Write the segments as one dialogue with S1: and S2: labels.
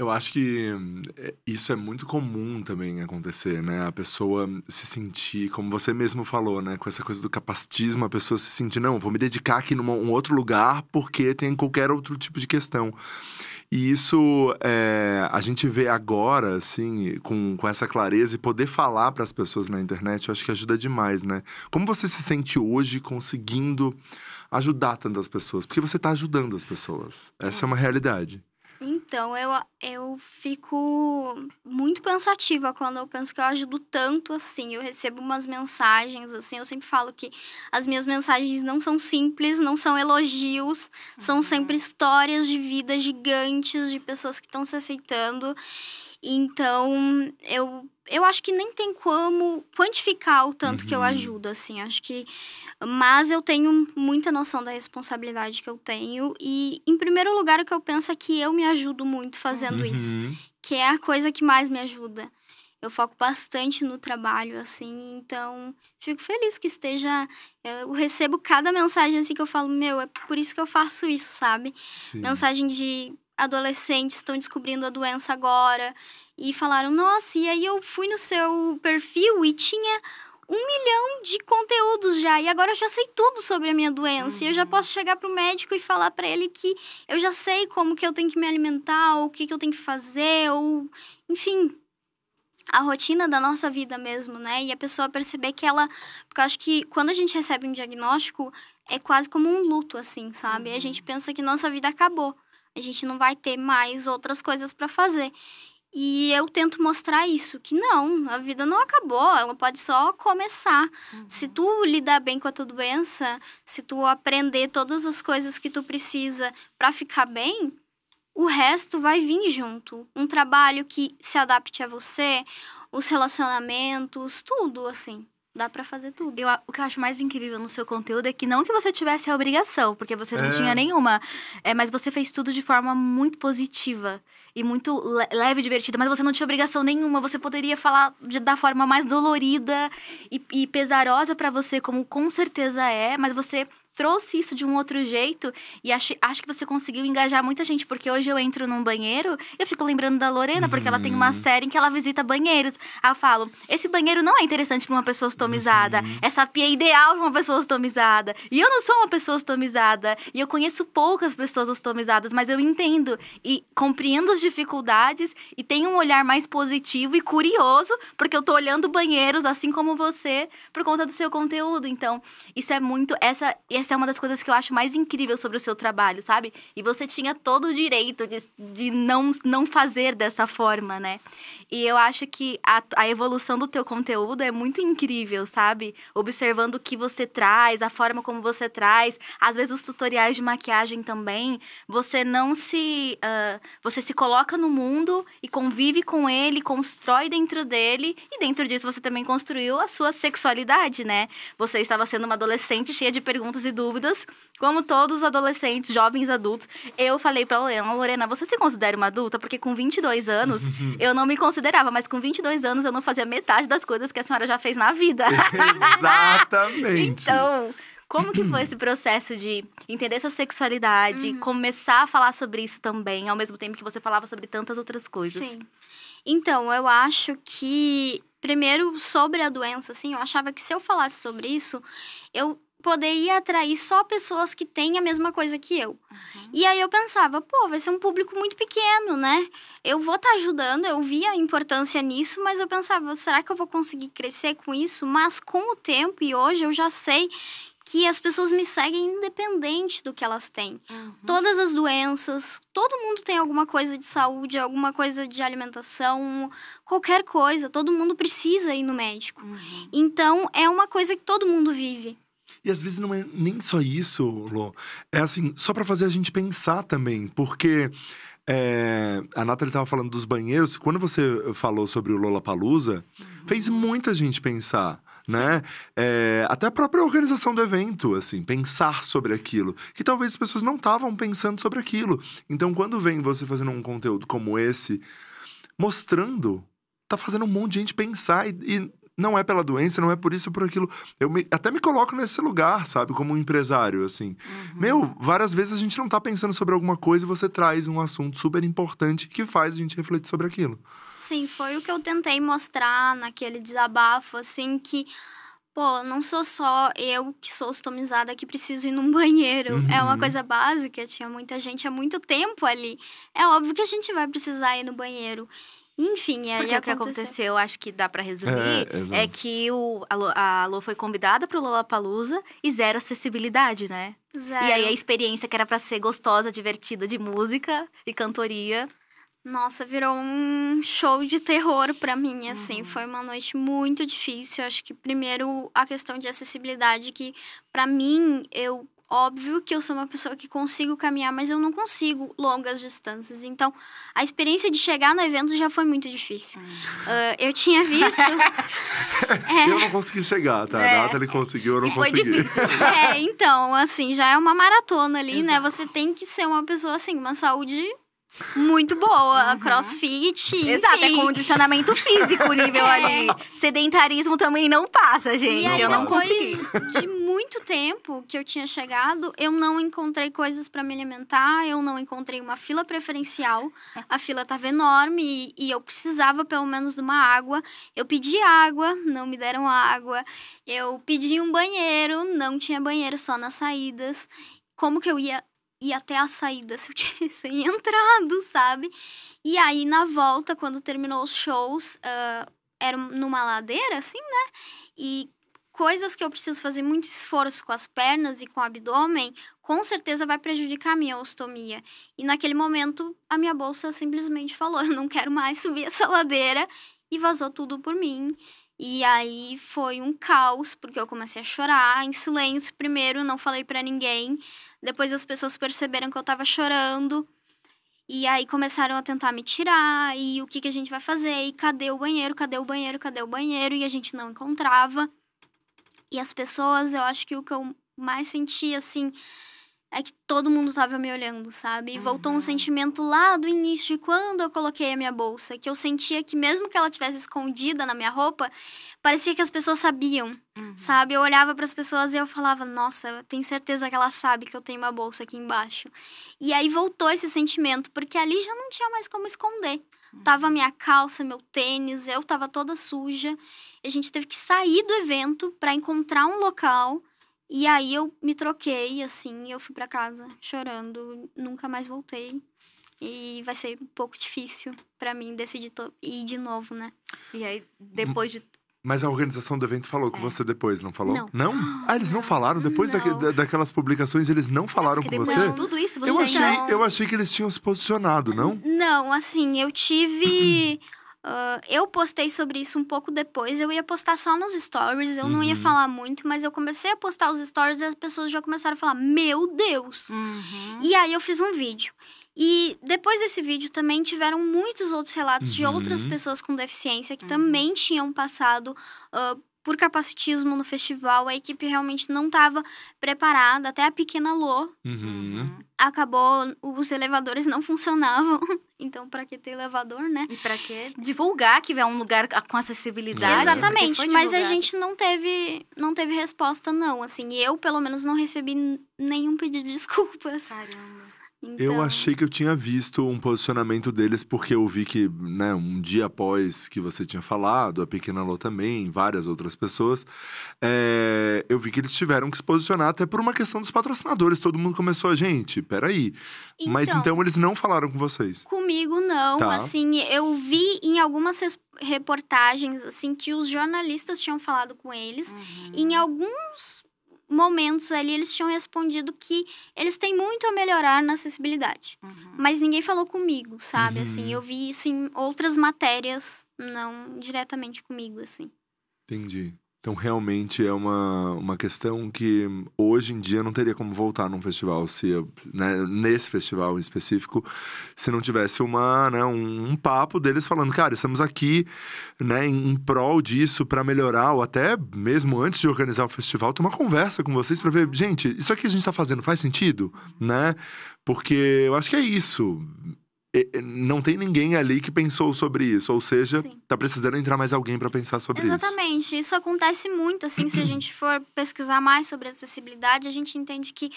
S1: Eu acho que eh, isso é muito comum também acontecer, né? A pessoa se sentir, como você mesmo falou, né? Com essa coisa do capacitismo, a pessoa se sentir, não, vou me dedicar aqui num um outro lugar porque tem qualquer outro tipo de questão. E isso é, a gente vê agora, assim, com, com essa clareza e poder falar para as pessoas na internet, eu acho que ajuda demais, né? Como você se sente hoje conseguindo ajudar tantas pessoas? Porque você está ajudando as pessoas. Essa é uma realidade.
S2: Então, eu, eu fico muito pensativa quando eu penso que eu ajudo tanto assim. Eu recebo umas mensagens, assim, eu sempre falo que as minhas mensagens não são simples, não são elogios, uhum. são sempre histórias de vida gigantes de pessoas que estão se aceitando. Então, eu, eu acho que nem tem como quantificar o tanto uhum. que eu uhum. ajudo, assim. Acho que. Mas eu tenho muita noção da responsabilidade que eu tenho. E, em primeiro lugar, o que eu penso é que eu me ajudo muito fazendo uhum. isso. Que é a coisa que mais me ajuda. Eu foco bastante no trabalho, assim, então fico feliz que esteja. Eu recebo cada mensagem assim que eu falo, meu, é por isso que eu faço isso, sabe? Sim. Mensagem de adolescentes estão descobrindo a doença agora. E falaram, nossa, e aí eu fui no seu perfil e tinha um milhão de conteúdos já. E agora eu já sei tudo sobre a minha doença. Uhum. Eu já uhum. posso chegar pro médico e falar para ele que eu já sei como que eu tenho que me alimentar, ou o que, que eu tenho que fazer, ou. Enfim. A rotina da nossa vida mesmo, né? E a pessoa perceber que ela. Porque eu acho que quando a gente recebe um diagnóstico, é quase como um luto, assim, sabe? Uhum. A gente uhum. pensa que nossa vida acabou. A gente não vai ter mais outras coisas para fazer. E eu tento mostrar isso, que não, a vida não acabou, ela pode só começar. Uhum. Se tu lidar bem com a tua doença, se tu aprender todas as coisas que tu precisa para ficar bem, o resto vai vir junto. Um trabalho que se adapte a você, os relacionamentos, tudo assim dá para fazer tudo. Eu, o que eu acho mais incrível no seu conteúdo é que
S3: não que você tivesse a obrigação, porque você não é. tinha nenhuma, é, mas você fez tudo de forma muito positiva e muito le leve e divertida, mas você não tinha obrigação nenhuma, você poderia falar de, da forma mais dolorida e, e pesarosa para você, como com certeza é, mas você trouxe isso de um outro jeito e acho, acho que você conseguiu engajar muita gente, porque hoje eu entro num banheiro eu fico lembrando da Lorena, porque uhum. ela tem uma uhum. série em que ela visita banheiros. Aí eu falo, esse banheiro não é interessante para uma pessoa customizada, uhum. essa pia é ideal para uma pessoa customizada. E eu não sou uma pessoa customizada, e eu conheço poucas pessoas customizadas, mas eu entendo e compreendo as dificuldades e tenho um olhar mais positivo e curioso, porque eu tô olhando banheiros assim como você, por conta do seu conteúdo. Então, isso é muito essa, essa isso é uma das coisas que eu acho mais incrível sobre o seu trabalho, sabe? E você tinha todo o direito de, de não, não fazer dessa forma, né? E eu acho que a, a evolução do teu conteúdo é muito incrível, sabe? Observando o que você traz, a forma como você traz, às vezes os tutoriais de maquiagem também. Você não se. Uh, você se coloca no mundo e convive com ele, constrói dentro dele, e dentro disso você também construiu a sua sexualidade, né? Você estava sendo uma adolescente cheia de perguntas e dúvidas, como todos os adolescentes, jovens adultos. Eu falei pra Lorena, Lorena, você se considera uma adulta? Porque com 22 anos, eu não me considerava, mas com 22 anos eu não fazia metade das coisas que a senhora já fez na vida.
S1: Exatamente.
S3: então, como que foi esse processo de entender sua sexualidade, uhum. começar a falar sobre isso também, ao mesmo tempo que você falava sobre tantas
S2: outras coisas? Sim. Então, eu acho que primeiro sobre a doença, assim, eu achava que se eu falasse sobre isso, eu poderia atrair só pessoas que têm a mesma coisa que eu. Uhum. E aí eu pensava, pô, vai ser um público muito pequeno, né? Eu vou estar tá ajudando, eu via a importância nisso, mas eu pensava, será que eu vou conseguir crescer com isso? Mas com o tempo e hoje eu já sei que as pessoas me seguem independente do que elas têm. Uhum. Todas as doenças, todo mundo tem alguma coisa de saúde, alguma coisa de alimentação, qualquer coisa, todo mundo precisa ir no médico. Uhum. Então é uma coisa que todo mundo vive.
S1: E às vezes não é nem só isso, Lô. É assim, só para fazer a gente pensar também, porque é, a Nathalie estava falando dos banheiros. Quando você falou sobre o Lola Palusa, uhum. fez muita gente pensar. Né? Sim. Né? É, até a própria organização do evento, assim, pensar sobre aquilo. Que talvez as pessoas não estavam pensando sobre aquilo. Então, quando vem você fazendo um conteúdo como esse, mostrando, tá fazendo um monte de gente pensar e, e não é pela doença, não é por isso, por aquilo. Eu me, até me coloco nesse lugar, sabe? Como um empresário, assim. Uhum. Meu, várias vezes a gente não tá pensando sobre alguma coisa e você traz um assunto super importante que faz a gente refletir sobre aquilo.
S2: Sim, foi o que eu tentei mostrar naquele desabafo, assim, que pô, não sou só eu que sou estomizada que preciso ir num banheiro. Uhum. É uma uhum. coisa básica, tinha muita gente há muito tempo ali. É óbvio que a gente vai precisar ir no banheiro. Enfim, e aí é o que aconteceu,
S3: acho que dá para resumir, é, é, que o, a, Lô, a convidada foi convidada pro Lollapalooza e zero acessibilidade, né? Zero. E aí a experiência que era para ser gostosa, divertida de música e cantoria...
S2: Nossa, virou um show de terror para mim, assim. Uhum. Foi uma noite muito difícil. Acho que primeiro a questão de acessibilidade, que para mim eu Óbvio que eu sou uma pessoa que consigo caminhar, mas eu não consigo longas distâncias. Então, a experiência de chegar no evento já foi muito difícil. Uh, eu tinha visto. é... Eu não
S1: consegui chegar, tá? É. A ele conseguiu, eu não e foi consegui. Difícil.
S2: é, então, assim, já é uma maratona ali, né? Exato. né? Você tem que ser uma pessoa, assim, uma saúde muito boa. Uhum. Crossfit. Exato, é enfim. é condicionamento
S3: físico nível é. ali.
S2: Sedentarismo também não
S3: passa, gente. E aí, eu não consegui.
S2: De muito tempo que eu tinha chegado, eu não encontrei coisas para me alimentar, eu não encontrei uma fila preferencial. A fila tava enorme e, e eu precisava pelo menos de uma água. Eu pedi água, não me deram água. Eu pedi um banheiro, não tinha banheiro só nas saídas como que eu ia ir até a saída se eu tivesse entrado, sabe? E aí, na volta, quando terminou os shows, uh, era numa ladeira, assim, né? E coisas que eu preciso fazer muito esforço com as pernas e com o abdômen, com certeza vai prejudicar a minha ostomia. E naquele momento, a minha bolsa simplesmente falou: eu não quero mais subir essa ladeira, e vazou tudo por mim. E aí foi um caos, porque eu comecei a chorar em silêncio primeiro, não falei para ninguém. Depois as pessoas perceberam que eu tava chorando. E aí começaram a tentar me tirar, e o que, que a gente vai fazer? E cadê o banheiro? Cadê o banheiro? Cadê o banheiro? E a gente não encontrava. E as pessoas, eu acho que o que eu mais senti, assim, é que todo mundo tava me olhando, sabe? E uhum. voltou um uhum. sentimento lá do início de quando eu coloquei a minha bolsa, que eu sentia que mesmo que ela tivesse escondida na minha roupa, parecia que as pessoas sabiam, uhum. sabe? Eu olhava para as pessoas e eu falava: "Nossa, tenho certeza que ela sabe que eu tenho uma bolsa aqui embaixo". E aí voltou esse sentimento, porque ali já não tinha mais como esconder. Uhum. Tava minha calça, meu tênis, eu tava toda suja. E a gente teve que sair do evento para encontrar um local e aí eu me troquei, assim, eu fui para casa chorando, nunca mais voltei. E vai ser um pouco difícil para mim decidir ir de novo, né? E aí, depois de
S1: mas a organização do evento falou com é. você depois, não falou? Não. não? Ah, eles não, não ah, falaram? Depois não. Da, daquelas publicações, eles não falaram com você? De tudo isso, você eu achei, eu achei que eles tinham se posicionado, não?
S2: Não, assim, eu tive Uh, eu postei sobre isso um pouco depois. Eu ia postar só nos stories, eu uhum. não ia uhum. falar muito, mas eu comecei a postar os stories e as pessoas já começaram a falar: Meu Deus! Uhum. E aí eu fiz um vídeo. E depois desse vídeo também tiveram muitos outros relatos uhum. de outras uhum. pessoas com deficiência que uhum. também tinham passado uh, por capacitismo no festival, a equipe realmente não estava preparada, até a pequena Lô.
S1: Uhum.
S2: Ah, acabou, os elevadores não funcionavam. Então, para que ter elevador, né? E para que divulgar que é um lugar com acessibilidade? Né? Exatamente, mas a gente não teve, não teve resposta não, assim. Eu, pelo menos, não recebi nenhum pedido de desculpas. Caramba. Então...
S1: Eu achei que eu tinha visto um posicionamento deles, porque eu vi que, né, um dia após que você tinha falado, a Pequena Lô também, várias outras pessoas, é, eu vi que eles tiveram que se posicionar até por uma questão dos patrocinadores. Todo mundo começou, a gente, peraí. Então, Mas então eles não falaram com vocês?
S2: Comigo não. Tá. Assim, eu vi em algumas reportagens, assim, que os jornalistas tinham falado com eles. Uhum. Em alguns momentos ali eles tinham respondido que eles têm muito a melhorar na acessibilidade. Uhum. Mas ninguém falou comigo, sabe? Uhum. Assim, eu vi isso em outras matérias, não diretamente comigo, assim.
S1: Entendi. Então, realmente é uma, uma questão que hoje em dia não teria como voltar num festival, se eu, né, nesse festival em específico, se não tivesse uma, né, um, um, papo deles falando, cara, estamos aqui né, em, em prol disso para melhorar, ou até mesmo antes de organizar o festival, ter uma conversa com vocês para ver, gente, isso aqui a gente está fazendo faz sentido? Né? Porque eu acho que é isso não tem ninguém ali que pensou sobre isso, ou seja, Sim. tá precisando entrar mais alguém para pensar sobre Exatamente. isso.
S2: Exatamente, isso acontece muito, assim, se a gente for pesquisar mais sobre acessibilidade, a gente entende que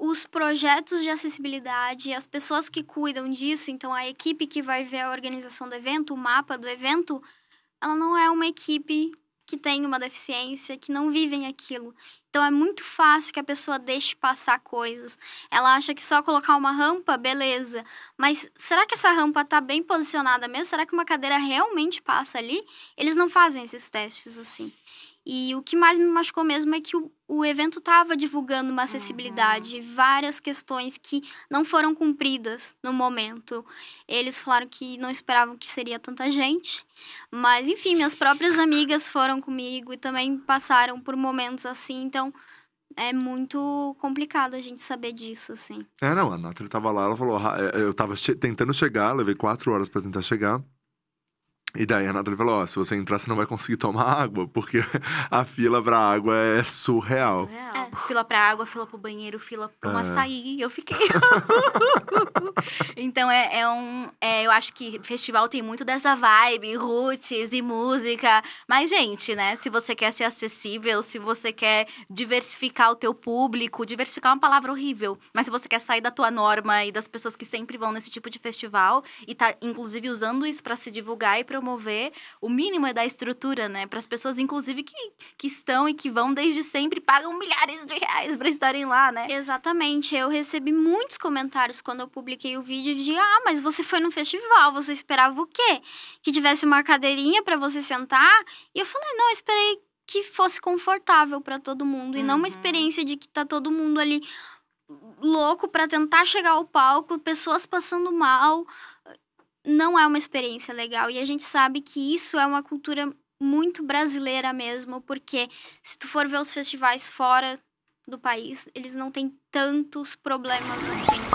S2: os projetos de acessibilidade, as pessoas que cuidam disso, então a equipe que vai ver a organização do evento, o mapa do evento, ela não é uma equipe que tem uma deficiência, que não vivem aquilo. Então é muito fácil que a pessoa deixe passar coisas. Ela acha que só colocar uma rampa, beleza. Mas será que essa rampa está bem posicionada mesmo? Será que uma cadeira realmente passa ali? Eles não fazem esses testes assim. E o que mais me machucou mesmo é que o, o evento estava divulgando uma acessibilidade, várias questões que não foram cumpridas no momento. Eles falaram que não esperavam que seria tanta gente, mas enfim, minhas próprias amigas foram comigo e também passaram por momentos assim, então é muito complicado a gente saber disso, assim.
S1: É, não, a Nathalie estava lá, ela falou, ah, é, eu estava che tentando chegar, levei quatro horas para tentar chegar. E daí a Nathalie falou: Ó, se você entrar, você não vai conseguir tomar água, porque a fila pra água é surreal.
S3: surreal. É, fila pra água, fila pro banheiro, fila pra um é. açaí. Eu fiquei. então é, é um. É, eu acho que festival tem muito dessa vibe, roots e música. Mas, gente, né? Se você quer ser acessível, se você quer diversificar o teu público, diversificar é uma palavra horrível. Mas se você quer sair da tua norma e das pessoas que sempre vão nesse tipo de festival e tá, inclusive, usando isso para se divulgar e pra promover o mínimo é da estrutura, né? Para as pessoas, inclusive, que,
S2: que estão e que vão desde sempre, pagam milhares de reais para estarem lá, né? Exatamente. Eu recebi muitos comentários quando eu publiquei o vídeo de: ah, mas você foi num festival, você esperava o quê? Que tivesse uma cadeirinha para você sentar? E eu falei: não, eu esperei que fosse confortável para todo mundo uhum. e não uma uhum. experiência de que tá todo mundo ali louco para tentar chegar ao palco, pessoas passando mal, não é uma experiência legal. E a gente sabe que isso é uma cultura muito brasileira mesmo, porque se tu for ver os festivais fora do país, eles não têm tantos problemas assim.